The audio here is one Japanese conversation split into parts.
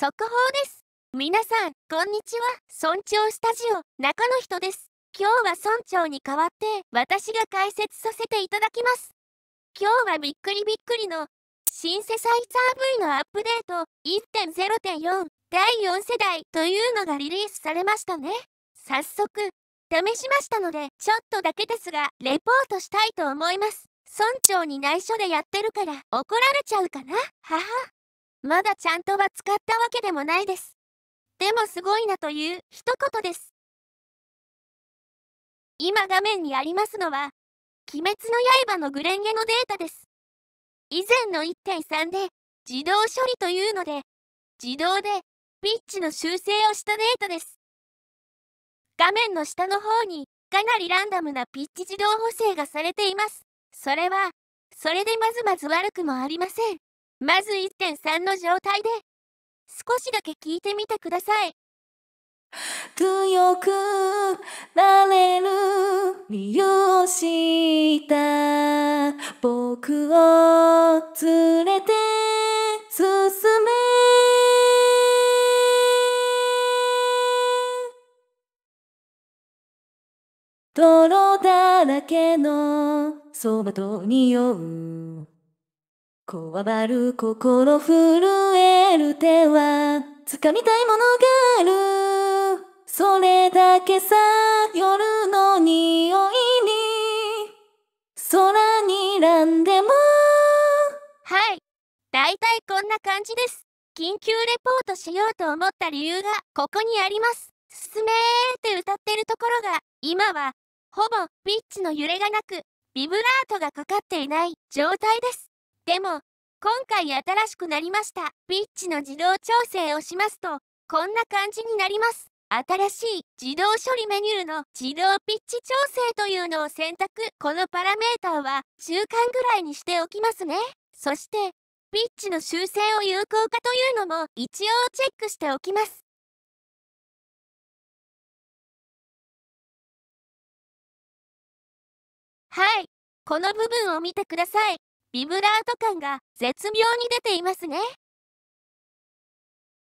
速報です。皆さん、こんにちは。村長スタジオ、中の人です。今日は村長に代わって、私が解説させていただきます。今日はびっくりびっくりの、シンセサイザー V のアップデート1.0.4第4世代というのがリリースされましたね。早速、試しましたので、ちょっとだけですが、レポートしたいと思います。村長に内緒でやってるから怒られちゃうかなはは。まだちゃんとは使ったわけでもないです。でもすごいなという一言です。今画面にありますのは、鬼滅の刃のグレンゲのデータです。以前の1.3で自動処理というので、自動でピッチの修正をしたデータです。画面の下の方にかなりランダムなピッチ自動補正がされています。それは、それでまずまず悪くもありません。まず1.3の状態で少しだけ聞いてみてください強くなれる理由を知った僕を連れて進め泥だらけのそばと匂うこわばる心震える手は掴みたいものがあるそれだけさ夜の匂いに空にらんでもはい大体こんな感じです緊急レポートしようと思った理由がここにあります進めーって歌ってるところが今はほぼピッチの揺れがなくビブラートがかかっていない状態ですでも、今回新しくなりました。ピッチの自動調整をしますと、こんな感じになります。新しい自動処理メニューの自動ピッチ調整というのを選択。このパラメーターは中間ぐらいにしておきますね。そして、ピッチの修正を有効化というのも一応チェックしておきます。はい、この部分を見てください。ビブラート感が絶妙に出ていますね。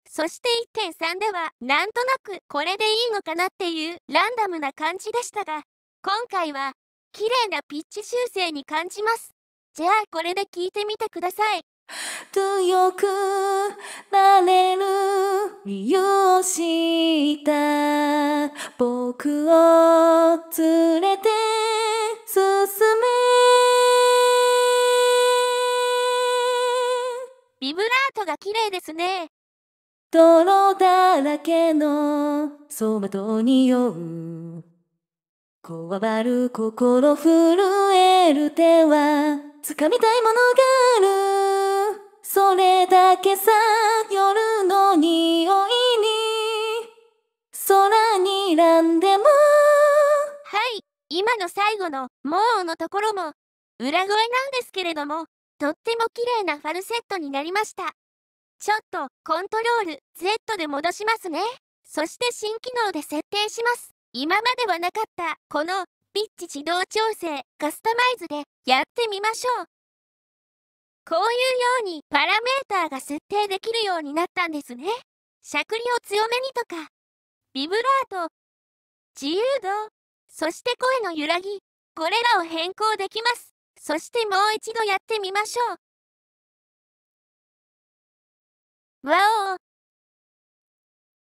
そして1.3ではなんとなくこれでいいのかなっていうランダムな感じでしたが今回は綺麗なピッチ修正に感じます。じゃあこれで聞いてみてください。強くなれる理由を知った僕を連れビブラートが綺麗ですね。泥だらけのそばと匂う。こわばる心震える手は、掴みたいものがある。それだけさ、夜の匂いに、空にらんでも。はい、今の最後の、もうのところも、裏声なんですけれども、とっても綺麗なファルセットになりました。ちょっとコントロール Z で戻しますね。そして新機能で設定します。今まではなかったこのピッチ自動調整カスタマイズでやってみましょう。こういうようにパラメーターが設定できるようになったんですね。しゃくりを強めにとか、ビブラート、自由度、そして声の揺らぎ、これらを変更できます。そしてもう一度やってみましょう。わお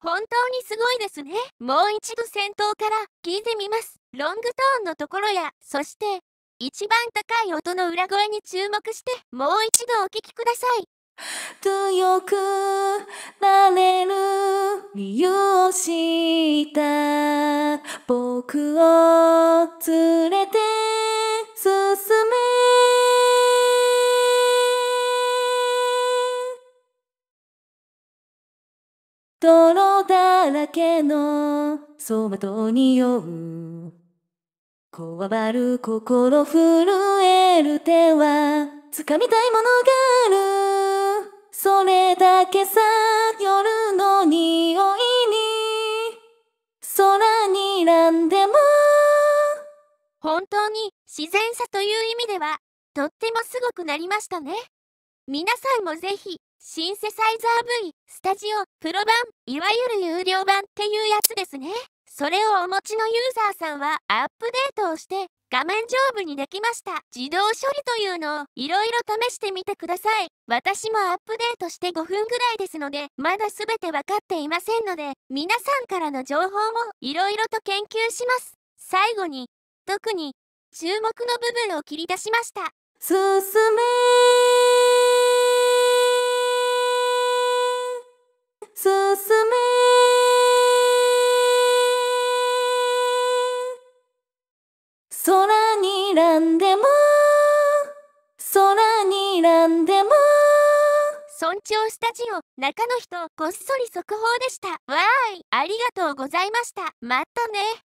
本当にすごいですね。もう一度先頭から聞いてみます。ロングトーンのところや、そして、一番高い音の裏声に注目して、もう一度お聴きください。強くなれる理由を知った僕を連れてけのそばと酔うこわばる心震える手は掴みたいものがあるそれだけさ夜の匂いに空にらんでも本当に自然さという意味ではとってもすごくなりましたね皆さんもぜひシンセサイザー V、スタジオ、プロ版、いわゆる有料版っていうやつですね。それをお持ちのユーザーさんはアップデートをして画面上部にできました。自動処理というのをいろいろ試してみてください。私もアップデートして5分ぐらいですので、まだ全て分かっていませんので、皆さんからの情報もいろいろと研究します。最後に、特に注目の部分を切り出しました。進め何でも村長スタジオ中の人こっそり速報でしたわーいありがとうございましたまたね